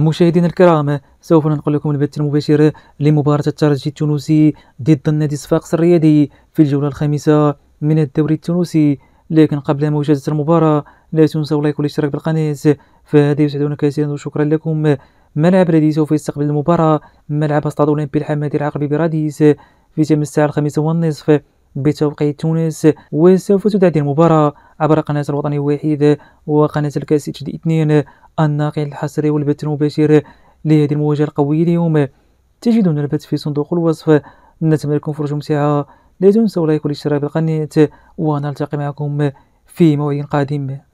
مشاهدينا الكرام سوف ننقل لكم البث المباشر لمباراة الترجي التونسي ضد النادي صفاقس الرياضي في الجولة الخامسة من الدوري التونسي لكن قبل مشاهدة المباراة لا تنسوا لايك والاشتراك بالقناة فهذا يسعدنا كثيرا وشكرا لكم ملعب الذي سوف يستقبل المباراة ملعب استاد أولمبي الحمادي العقربي براديس في تم الساعة الخامسة والنصف بتوقيت تونس وسوف تدعى المباراة عبر قناة الوطني الوحيد وقناة الكاس اتش دي اثنين الناقل الحصري والبث المباشر لهذه المواجهة القوية اليوم تجدون البث في صندوق الوصف نتمنى لكم فرجة ممتعة لا تنسوا لايك والاشتراك بالقناة ونلتقي معكم في موعد قادم